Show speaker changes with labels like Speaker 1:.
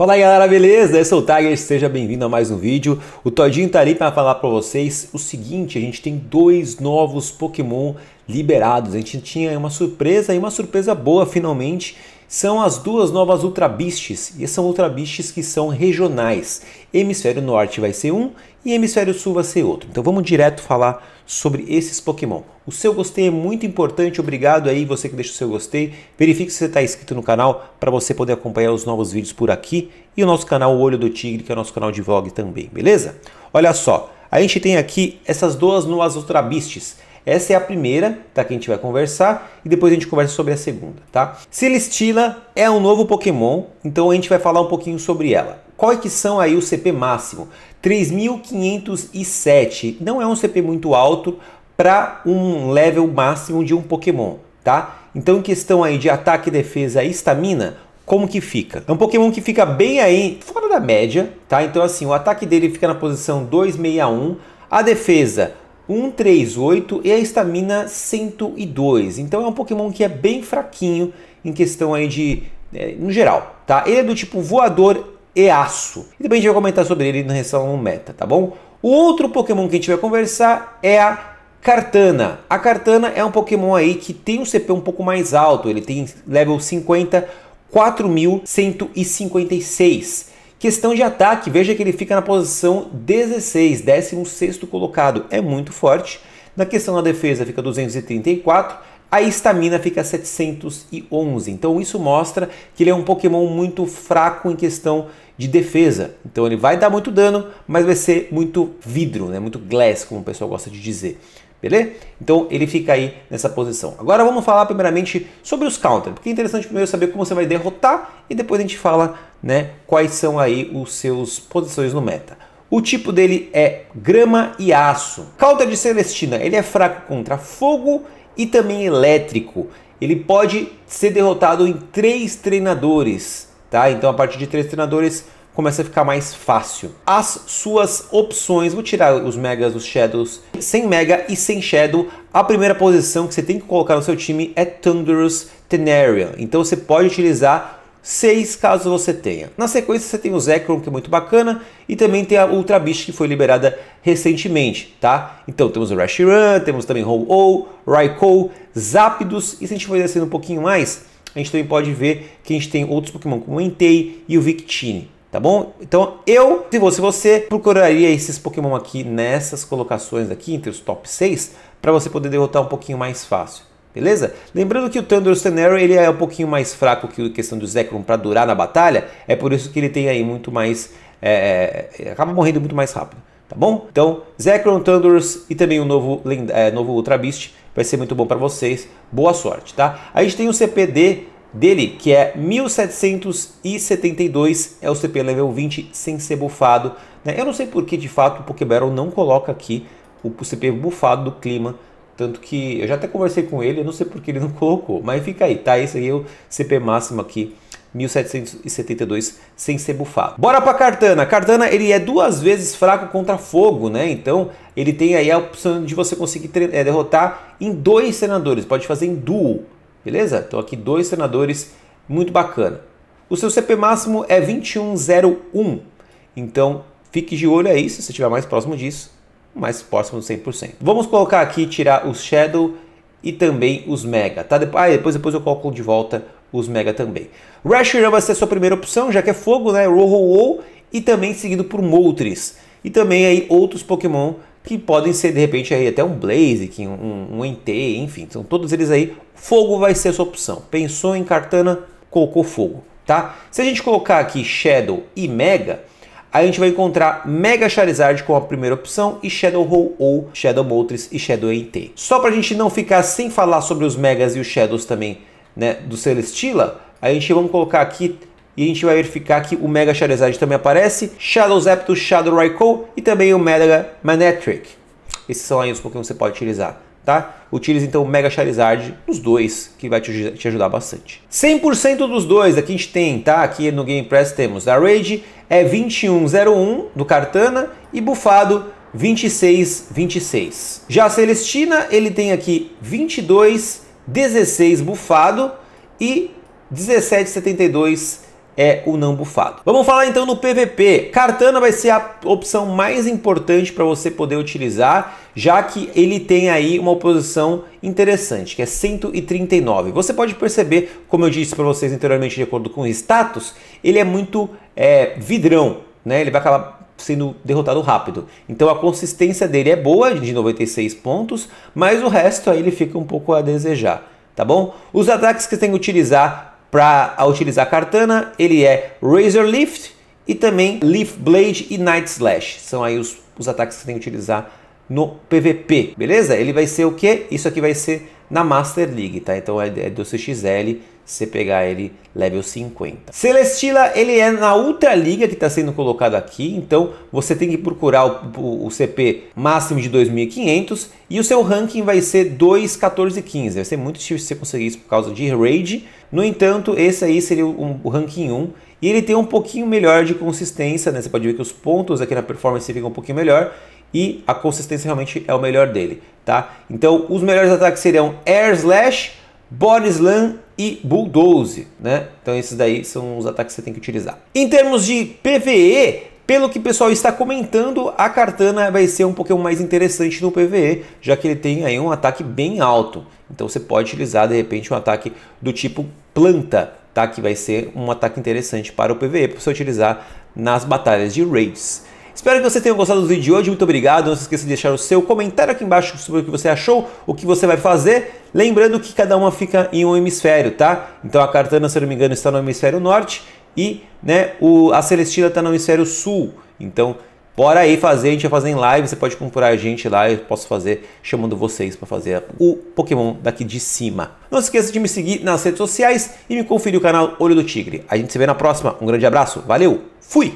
Speaker 1: Fala aí galera, beleza? Eu sou o Tiger, seja bem-vindo a mais um vídeo. O Todinho tá ali para falar para vocês o seguinte, a gente tem dois novos Pokémon liberados. A gente tinha uma surpresa e uma surpresa boa finalmente são as duas novas Ultra Beasts, e são Ultra Beasts que são regionais. Hemisfério Norte vai ser um e Hemisfério Sul vai ser outro. Então vamos direto falar sobre esses Pokémon. O seu gostei é muito importante, obrigado aí você que deixa o seu gostei. Verifique se você está inscrito no canal para você poder acompanhar os novos vídeos por aqui e o nosso canal Olho do Tigre, que é o nosso canal de vlog também, beleza? Olha só, a gente tem aqui essas duas novas Ultra Beasts essa é a primeira, tá? Que a gente vai conversar e depois a gente conversa sobre a segunda, tá? Celestila é um novo Pokémon, então a gente vai falar um pouquinho sobre ela. Qual é que são aí o CP máximo? 3.507. Não é um CP muito alto para um level máximo de um Pokémon, tá? Então, em questão aí de ataque, defesa e estamina, como que fica? É um Pokémon que fica bem aí, fora da média, tá? Então, assim, o ataque dele fica na posição 261, a defesa 138 e a estamina 102. Então é um Pokémon que é bem fraquinho em questão aí de. É, no geral, tá? Ele é do tipo voador e aço. E também a gente vai comentar sobre ele na reação meta, tá bom? O outro Pokémon que a gente vai conversar é a Cartana. A Cartana é um Pokémon aí que tem um CP um pouco mais alto, ele tem level 50. 4.156. Questão de ataque, veja que ele fica na posição 16, 16 colocado, é muito forte. Na questão da defesa fica 234, a estamina fica 711. Então isso mostra que ele é um Pokémon muito fraco em questão de defesa. Então ele vai dar muito dano, mas vai ser muito vidro, né? muito glass, como o pessoal gosta de dizer. Beleza? Então ele fica aí nessa posição. Agora vamos falar primeiramente sobre os counters, porque é interessante primeiro saber como você vai derrotar e depois a gente fala né, quais são aí os seus posições no meta. O tipo dele é grama e aço. Cauda de Celestina, ele é fraco contra fogo e também elétrico. Ele pode ser derrotado em três treinadores, tá? Então a partir de três treinadores começa a ficar mais fácil. As suas opções, vou tirar os megas, os shadows, sem mega e sem shadow, a primeira posição que você tem que colocar no seu time é Thunderous Tenarian. Então você pode utilizar 6 caso você tenha. Na sequência você tem o Zekrom, que é muito bacana, e também tem a Ultra Beast, que foi liberada recentemente, tá? Então temos o Rashiran, temos também Ho-Oh, Raikou, Zapdos, e se a gente for descendo um pouquinho mais, a gente também pode ver que a gente tem outros Pokémon como o Entei e o Victini. Tá bom? Então eu, se fosse você, procuraria esses Pokémon aqui nessas colocações aqui, entre os top 6, para você poder derrotar um pouquinho mais fácil. Beleza? Lembrando que o Thunder Scenario ele é um pouquinho mais fraco que a questão do Zekrom para durar na batalha, é por isso que ele tem aí muito mais. É, é, é acaba morrendo muito mais rápido, tá bom? Então, Zekrom, Thunderous e também o novo, é, novo Ultra Beast vai ser muito bom para vocês. Boa sorte, tá? A gente tem o CPD dele, que é 1772, é o CP level 20 sem ser bufado. Né? Eu não sei porque de fato o Poké Battle não coloca aqui o CP bufado do clima tanto que eu já até conversei com ele, eu não sei porque ele não colocou, mas fica aí, tá? Esse aí é o CP máximo aqui 1772 sem ser bufado. Bora para Cartana. Cartana ele é duas vezes fraco contra fogo, né? Então ele tem aí a opção de você conseguir é, derrotar em dois senadores Pode fazer em duo, beleza? Então aqui dois senadores muito bacana. O seu CP máximo é 2101. Então fique de olho aí se você estiver mais próximo disso mais próximo do 100%. Vamos colocar aqui, tirar os Shadow e também os Mega, tá? Ah, depois, depois eu coloco de volta os Mega também. Rashiram vai ser a sua primeira opção, já que é fogo, né? Rohoou e também seguido por Moltres. E também aí outros Pokémon que podem ser de repente aí até um Blaziken, um, um Entei, enfim, são todos eles aí. Fogo vai ser a sua opção. Pensou em Cartana, colocou fogo, tá? Se a gente colocar aqui Shadow e Mega, Aí a gente vai encontrar Mega Charizard como a primeira opção e Shadow Hole ou Shadow Moltres e Shadow ET. Só para a gente não ficar sem falar sobre os Megas e os Shadows também né, do Celestila, a gente vamos colocar aqui e a gente vai verificar que o Mega Charizard também aparece, Shadow Zapdos, Shadow Raikou e também o Mega Manetric. Esses são aí os Pokémon que você pode utilizar tá? Utilize então o Mega Charizard nos dois, que vai te, ajudar bastante. 100% dos dois, aqui a gente tem, tá? Aqui no Game Press temos a Raid é 2101 do Cartana e bufado 2626. Já a Celestina, ele tem aqui 2216 bufado e 1772 é o não bufado. Vamos falar então no PVP. Cartana vai ser a opção mais importante para você poder utilizar, já que ele tem aí uma posição interessante, que é 139. Você pode perceber, como eu disse para vocês anteriormente, de acordo com o status, ele é muito é, vidrão, né? Ele vai acabar sendo derrotado rápido. Então a consistência dele é boa, de 96 pontos, mas o resto aí ele fica um pouco a desejar, tá bom? Os ataques que você tem que utilizar para utilizar Cartana, ele é Razor Lift e também Leaf Blade e Night Slash. São aí os, os ataques que você tem que utilizar no PVP, beleza? Ele vai ser o que? Isso aqui vai ser na Master League, tá? Então é, é do CXL, você pegar ele level 50. Celestila, ele é na Ultra liga que está sendo colocado aqui, então você tem que procurar o, o, o CP máximo de 2500 e o seu ranking vai ser 21415. Vai ser muito difícil você conseguir isso por causa de raid. No entanto, esse aí seria o, o ranking 1 e ele tem um pouquinho melhor de consistência, né? Você pode ver que os pontos aqui na performance ficam um pouquinho melhor e a consistência realmente é o melhor dele, tá? Então, os melhores ataques seriam Air Slash, Body Slam e Bulldoze, né? Então, esses daí são os ataques que você tem que utilizar. Em termos de PVE, pelo que o pessoal está comentando, a Cartana vai ser um pouquinho mais interessante no PVE, já que ele tem aí um ataque bem alto. Então você pode utilizar de repente um ataque do tipo planta, tá? Que vai ser um ataque interessante para o PVE para você utilizar nas batalhas de raids. Espero que vocês tenham gostado do vídeo de hoje. Muito obrigado. Não se esqueça de deixar o seu comentário aqui embaixo sobre o que você achou, o que você vai fazer. Lembrando que cada uma fica em um hemisfério, tá? Então a Cartana, se eu não me engano, está no hemisfério norte e né, o, a Celestina está no hemisfério sul. Então, bora aí fazer. A gente vai fazer em live. Você pode comprar a gente lá. Eu posso fazer chamando vocês para fazer o Pokémon daqui de cima. Não se esqueça de me seguir nas redes sociais e me conferir o canal Olho do Tigre. A gente se vê na próxima. Um grande abraço. Valeu. Fui.